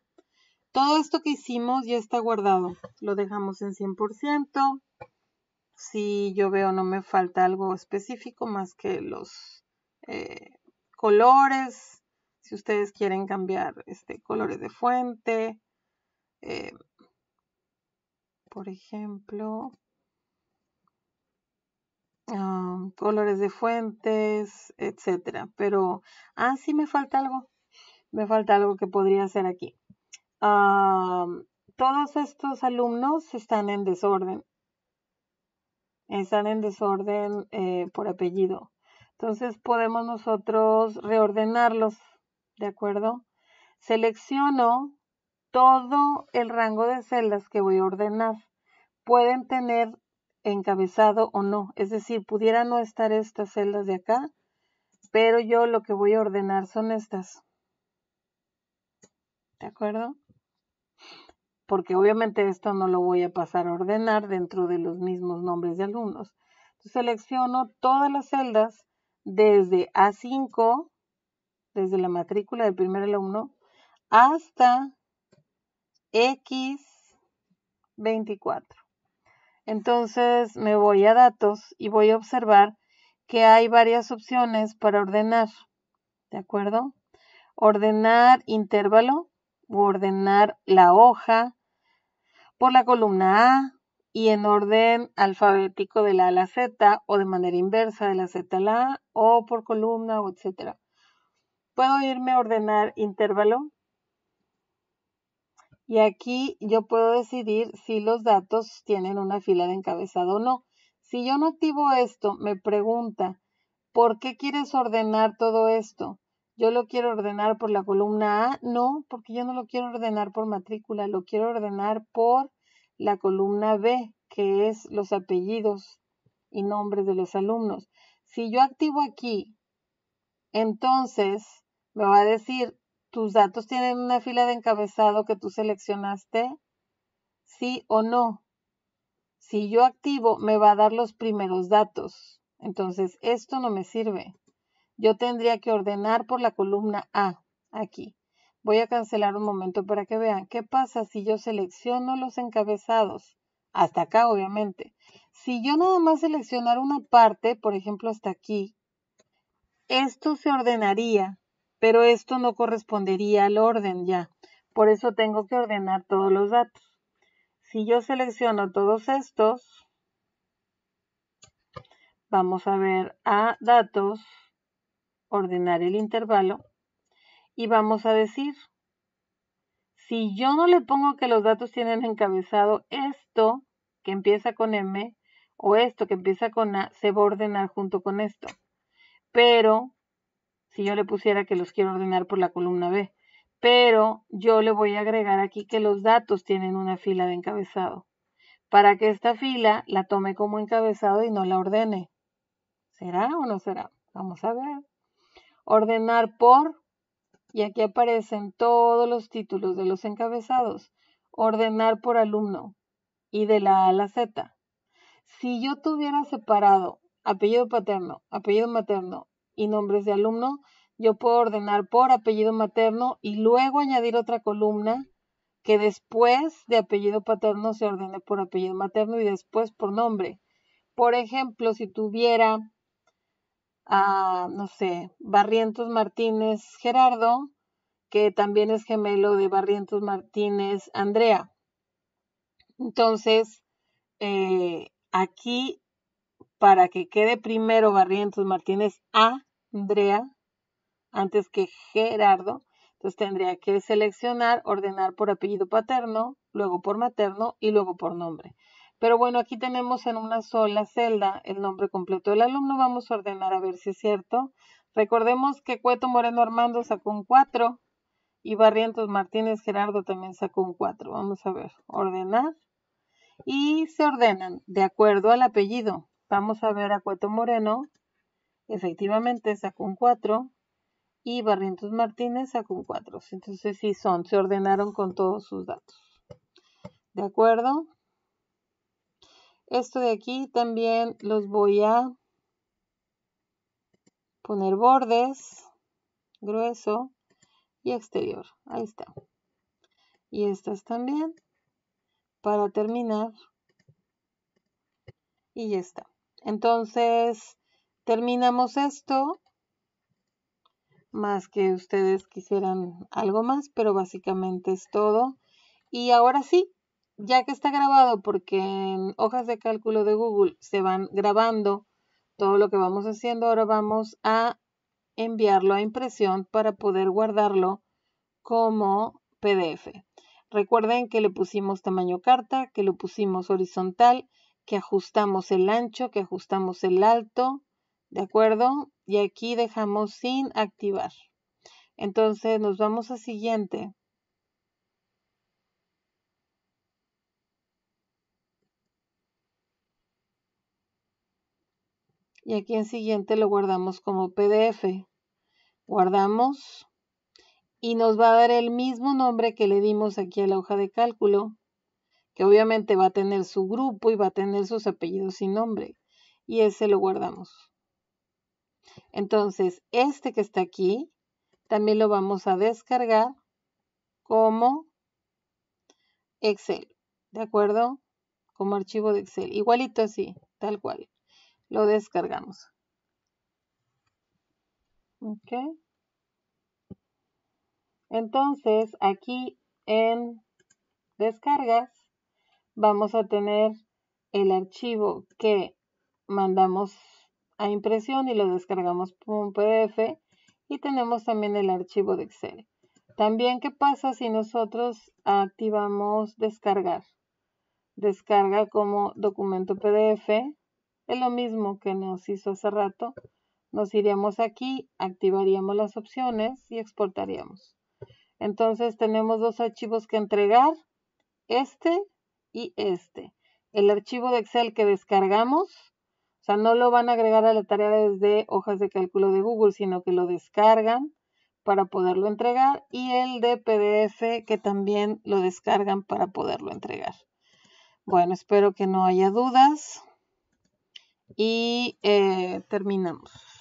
Todo esto que hicimos ya está guardado. Lo dejamos en 100%. Si yo veo no me falta algo específico más que los eh, colores. Si ustedes quieren cambiar este, colores de fuente. Eh, por ejemplo, colores de fuentes, etcétera. Pero, ah, sí me falta algo. Me falta algo que podría hacer aquí. todos estos alumnos están en desorden. Están en desorden eh, por apellido. Entonces podemos nosotros reordenarlos, ¿de acuerdo? Selecciono todo el rango de celdas que voy a ordenar. Pueden tener encabezado o no. Es decir, pudiera no estar estas celdas de acá, pero yo lo que voy a ordenar son estas. ¿De acuerdo? Porque obviamente esto no lo voy a pasar a ordenar dentro de los mismos nombres de alumnos. Entonces, selecciono todas las celdas desde A5, desde la matrícula del primer alumno, hasta X24. Entonces me voy a datos y voy a observar que hay varias opciones para ordenar. ¿De acuerdo? Ordenar intervalo o ordenar la hoja por la columna A y en orden alfabético de la A a la Z o de manera inversa de la Z a la A o por columna o etcétera. Puedo irme a ordenar intervalo y aquí yo puedo decidir si los datos tienen una fila de encabezado o no. Si yo no activo esto, me pregunta, ¿por qué quieres ordenar todo esto? Yo lo quiero ordenar por la columna A. No, porque yo no lo quiero ordenar por matrícula, lo quiero ordenar por la columna B, que es los apellidos y nombres de los alumnos. Si yo activo aquí, entonces me va a decir, ¿Tus datos tienen una fila de encabezado que tú seleccionaste? Sí o no. Si yo activo, me va a dar los primeros datos. Entonces, esto no me sirve. Yo tendría que ordenar por la columna A, aquí. Voy a cancelar un momento para que vean qué pasa si yo selecciono los encabezados. Hasta acá, obviamente. Si yo nada más seleccionar una parte, por ejemplo, hasta aquí, esto se ordenaría pero esto no correspondería al orden ya. Por eso tengo que ordenar todos los datos. Si yo selecciono todos estos, vamos a ver a datos, ordenar el intervalo, y vamos a decir, si yo no le pongo que los datos tienen encabezado, esto que empieza con M o esto que empieza con A se va a ordenar junto con esto. Pero si yo le pusiera que los quiero ordenar por la columna B. Pero yo le voy a agregar aquí que los datos tienen una fila de encabezado para que esta fila la tome como encabezado y no la ordene. ¿Será o no será? Vamos a ver. Ordenar por, y aquí aparecen todos los títulos de los encabezados. Ordenar por alumno y de la A a la Z. Si yo tuviera separado apellido paterno, apellido materno y nombres de alumno, yo puedo ordenar por apellido materno y luego añadir otra columna que después de apellido paterno se ordene por apellido materno y después por nombre. Por ejemplo, si tuviera, a ah, no sé, Barrientos Martínez Gerardo, que también es gemelo de Barrientos Martínez Andrea. Entonces, eh, aquí para que quede primero Barrientos Martínez Andrea antes que Gerardo. Entonces tendría que seleccionar, ordenar por apellido paterno, luego por materno y luego por nombre. Pero bueno, aquí tenemos en una sola celda el nombre completo del alumno. Vamos a ordenar a ver si es cierto. Recordemos que Cueto Moreno Armando sacó un 4 y Barrientos Martínez Gerardo también sacó un 4. Vamos a ver, ordenar. Y se ordenan de acuerdo al apellido. Vamos a ver a Cueto Moreno. Efectivamente sacó un 4 y Barrientos Martínez sacó un 4. Entonces sí son, se ordenaron con todos sus datos. ¿De acuerdo? Esto de aquí también los voy a poner bordes, grueso y exterior. Ahí está. Y estas también para terminar. Y ya está. Entonces, terminamos esto. Más que ustedes quisieran algo más, pero básicamente es todo. Y ahora sí, ya que está grabado, porque en hojas de cálculo de Google se van grabando todo lo que vamos haciendo, ahora vamos a enviarlo a impresión para poder guardarlo como PDF. Recuerden que le pusimos tamaño carta, que lo pusimos horizontal que ajustamos el ancho, que ajustamos el alto, ¿de acuerdo? Y aquí dejamos sin activar. Entonces nos vamos a siguiente. Y aquí en siguiente lo guardamos como PDF. Guardamos y nos va a dar el mismo nombre que le dimos aquí a la hoja de cálculo que obviamente va a tener su grupo y va a tener sus apellidos sin nombre. Y ese lo guardamos. Entonces, este que está aquí, también lo vamos a descargar como Excel, ¿de acuerdo? Como archivo de Excel, igualito así, tal cual. Lo descargamos. Ok. Entonces, aquí en descargas, vamos a tener el archivo que mandamos a impresión y lo descargamos como un PDF y tenemos también el archivo de Excel. También, ¿qué pasa si nosotros activamos descargar? Descarga como documento PDF. Es lo mismo que nos hizo hace rato. Nos iríamos aquí, activaríamos las opciones y exportaríamos. Entonces tenemos dos archivos que entregar. Este y este. El archivo de Excel que descargamos, o sea, no lo van a agregar a la tarea desde hojas de cálculo de Google, sino que lo descargan para poderlo entregar y el de PDF que también lo descargan para poderlo entregar. Bueno, espero que no haya dudas y eh, terminamos.